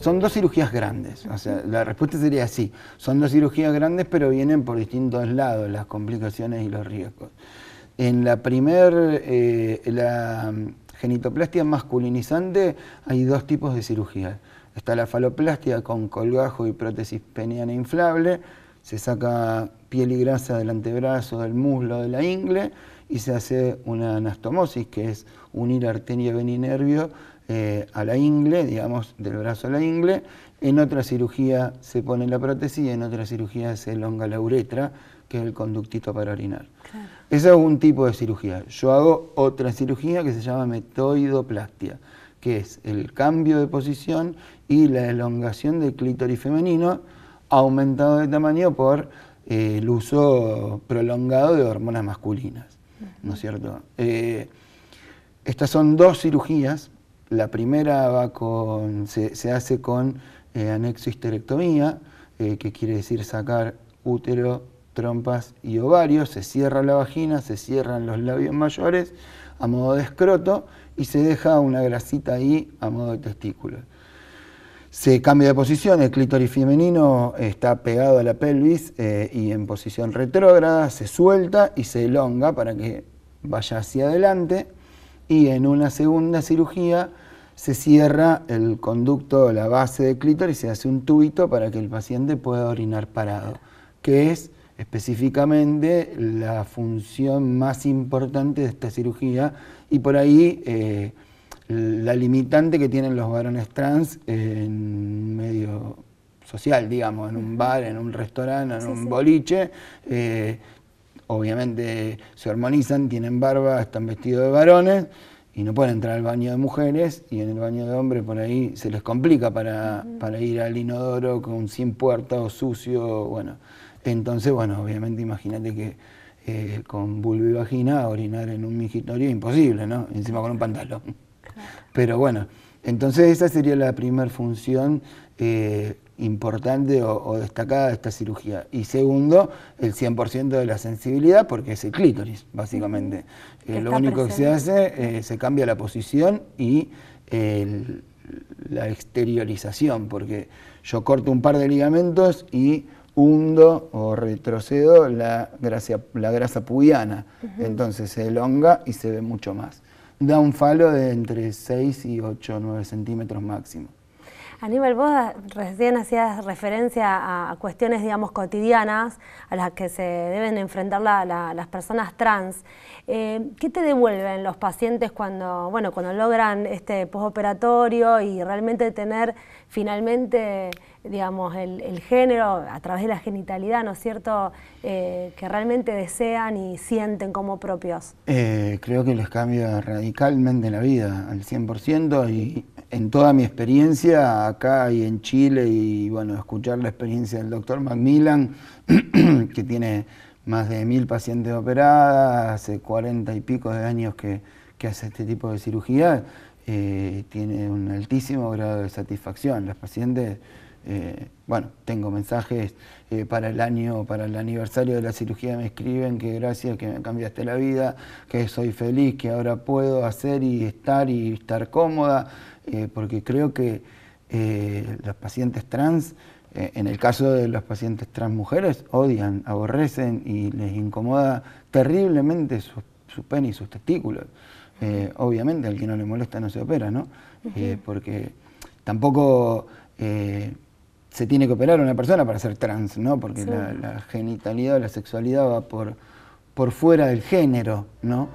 son dos cirugías grandes. O sea, la respuesta sería sí. Son dos cirugías grandes, pero vienen por distintos lados las complicaciones y los riesgos. En la primer, eh, la mm, genitoplastia masculinizante, hay dos tipos de cirugías. Está la faloplastia con colgajo y prótesis peniana inflable. Se saca piel y grasa del antebrazo, del muslo, de la ingle y se hace una anastomosis, que es unir arteria, veninervio nervio eh, a la ingle, digamos, del brazo a la ingle. En otra cirugía se pone la prótesis y en otra cirugía se elonga la uretra, que es el conductito para orinar. Ese es un tipo de cirugía. Yo hago otra cirugía que se llama metoidoplastia, que es el cambio de posición y la elongación del clítoris femenino aumentado de tamaño por eh, el uso prolongado de hormonas masculinas. ¿no es cierto? Eh, estas son dos cirugías. La primera va con, se, hace con eh, anexoisterectomía eh, que quiere decir sacar útero, trompas y ovarios. Se cierra la vagina, se cierran los labios mayores a modo de escroto y se deja una grasita ahí a modo de testículo. Se cambia de posición, el clítoris femenino está pegado a la pelvis eh, y en posición retrógrada, se suelta y se elonga para que vaya hacia adelante y en una segunda cirugía se cierra el conducto, la base del clítoris, se hace un tubito para que el paciente pueda orinar parado, que es específicamente la función más importante de esta cirugía y por ahí... Eh, la limitante que tienen los varones trans en medio social, digamos, en un bar, en un restaurante, en un boliche. Eh, obviamente se hormonizan, tienen barba, están vestidos de varones y no pueden entrar al baño de mujeres y en el baño de hombres por ahí se les complica para, ir al inodoro con sin puertas o sucio, bueno. Entonces, bueno, obviamente imagínate que eh, con vulva y vagina orinar en un es imposible, ¿no? Encima con un pantalón. Pero bueno, entonces esa sería la primera función eh, importante o, destacada de esta cirugía. Y segundo, el 100% de la sensibilidad, porque es el clítoris, básicamente. Eh, lo único que se hace, eh, se cambia la posición y la exteriorización, porque yo corto un par de ligamentos y hundo o retrocedo la, grasa pubiana. Entonces se elonga y se ve mucho más da un falo de entre 6 y 8, o 9 centímetros máximo. Aníbal, vos recién hacías referencia a cuestiones, digamos, cotidianas a las que se deben enfrentar las personas trans. Eh, ¿Qué te devuelven los pacientes cuando, bueno, cuando logran este posoperatorio y realmente tener finalmente, digamos, el, género a través de la genitalidad, ¿no es cierto?, eh, que realmente desean y sienten como propios. Eh, creo que les cambia radicalmente la vida al 100% y en toda mi experiencia acá y en Chile, y bueno, escuchar la experiencia del doctor Macmillan, que tiene más de mil pacientes operadas, hace cuarenta y pico de años que, hace este tipo de cirugía, eh, tiene un altísimo grado de satisfacción. Los pacientes eh, bueno, tengo mensajes eh, para el año, para el aniversario de la cirugía, me escriben que gracias, que me cambiaste la vida, que soy feliz, que ahora puedo hacer y estar y estar cómoda, eh, porque creo que los pacientes trans, en el caso de los pacientes trans mujeres, odian, aborrecen y les incomoda terriblemente su, pene y sus testículos. obviamente al que no le molesta no se opera, ¿no? porque tampoco se tiene que operar una persona para ser trans, ¿no? Porque la, genitalidad genitalidad, la sexualidad va por, por fuera del género, ¿no?